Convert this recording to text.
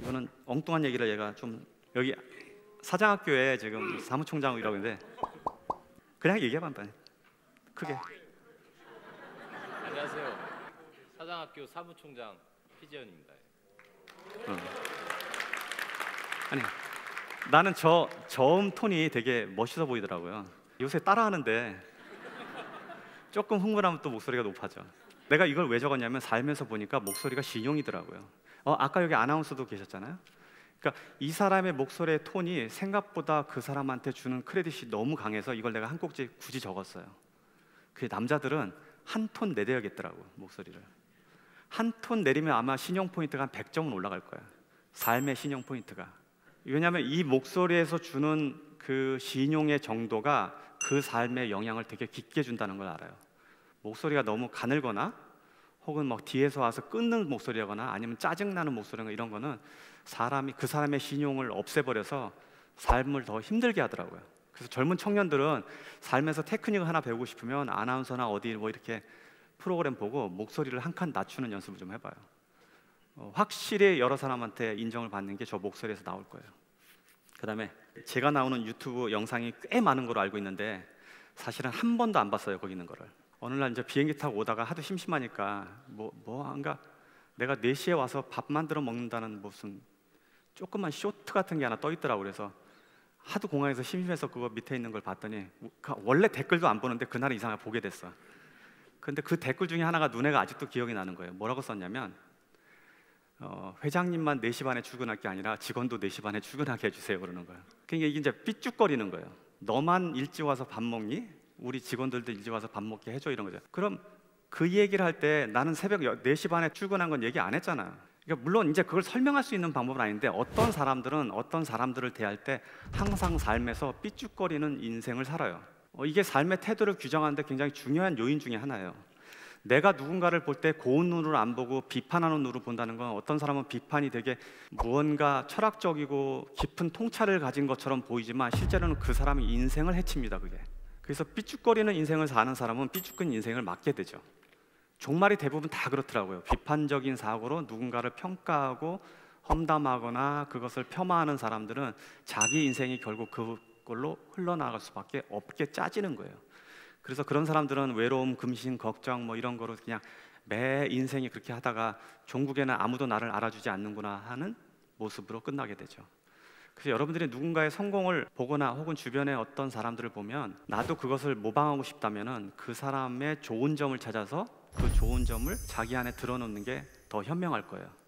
이거는 엉뚱한 얘기를 얘가 좀 여기 사장학교에 지금 사무총장 이라고 있는데 그냥 얘기해봐 빨리 크게 안녕하세요 사장학교 사무총장 피지현입니다 어. 아니 나는 저 저음 톤이 되게 멋있어 보이더라고요 요새 따라하는데 조금 흥분하면 또 목소리가 높아져 내가 이걸 왜 적었냐면 살면서 보니까 목소리가 신용이더라고요 어, 아까 여기 아나운서도 계셨잖아요. 그러니까 이 사람의 목소리의 톤이 생각보다 그 사람한테 주는 크레딧이 너무 강해서 이걸 내가 한 꼭지 굳이 적었어요. 그 남자들은 한 톤 내려야겠더라고 목소리를. 한 톤 내리면 아마 신용 포인트가 한 100점은 올라갈 거야. 삶의 신용 포인트가. 왜냐하면 이 목소리에서 주는 그 신용의 정도가 그 삶에 영향을 되게 깊게 준다는 걸 알아요. 목소리가 너무 가늘거나 혹은 막 뒤에서 와서 끊는 목소리거나 아니면 짜증나는 목소리나 이런 거는 사람이 그 사람의 신용을 없애버려서 삶을 더 힘들게 하더라고요. 그래서 젊은 청년들은 삶에서 테크닉을 하나 배우고 싶으면 아나운서나 어디 뭐 이렇게 프로그램 보고 목소리를 한 칸 낮추는 연습을 좀 해봐요. 어, 확실히 여러 사람한테 인정을 받는 게 저 목소리에서 나올 거예요. 그다음에 제가 나오는 유튜브 영상이 꽤 많은 걸로 알고 있는데 사실은 한 번도 안 봤어요 거기 있는 거를. 어느 날 이제 비행기 타고 오다가 하도 심심하니까 뭐 뭐한가 내가 4시에 와서 밥 만들어 먹는다는 무슨 조그만 쇼트 같은 게 하나 떠 있더라고 그래서 하도 공항에서 심심해서 그거 밑에 있는 걸 봤더니 그 원래 댓글도 안 보는데 그날은 이상하게 보게 됐어. 근데 그 댓글 중에 하나가 눈에가 아직도 기억이 나는 거예요. 뭐라고 썼냐면 어, 회장님만 4시 반에 출근할 게 아니라 직원도 4시 반에 출근하게 해주세요 그러는 거예요. 그러니까 이게 이제 삐죽거리는 거예요. 너만 일찍 와서 밥 먹니? 우리 직원들도 이제 와서 밥 먹게 해줘 이런 거죠. 그럼 그 얘기를 할 때 나는 새벽 4시 반에 출근한 건 얘기 안 했잖아요. 그러니까 물론 이제 그걸 설명할 수 있는 방법은 아닌데 어떤 사람들은 어떤 사람들을 대할 때 항상 삶에서 삐죽거리는 인생을 살아요. 어, 이게 삶의 태도를 규정하는데 굉장히 중요한 요인 중에 하나예요. 내가 누군가를 볼 때 고운 눈으로 안 보고 비판하는 눈으로 본다는 건 어떤 사람은 비판이 되게 무언가 철학적이고 깊은 통찰을 가진 것처럼 보이지만 실제로는 그사람이 인생을 해칩니다. 그게. 그래서 삐죽거리는 인생을 사는 사람은 삐죽은 인생을 맞게 되죠. 종말이 대부분 다 그렇더라고요. 비판적인 사고로 누군가를 평가하고 험담하거나 그것을 폄하하는 사람들은 자기 인생이 결국 그걸로 흘러나갈 수밖에 없게 짜지는 거예요. 그래서 그런 사람들은 외로움, 금신, 걱정 뭐 이런 거로 그냥 매 인생이 그렇게 하다가 종국에는 아무도 나를 알아주지 않는구나 하는 모습으로 끝나게 되죠. 그래서 여러분들이 누군가의 성공을 보거나 혹은 주변의 어떤 사람들을 보면 나도 그것을 모방하고 싶다면은 그 사람의 좋은 점을 찾아서 그 좋은 점을 자기 안에 들어놓는 게 더 현명할 거예요.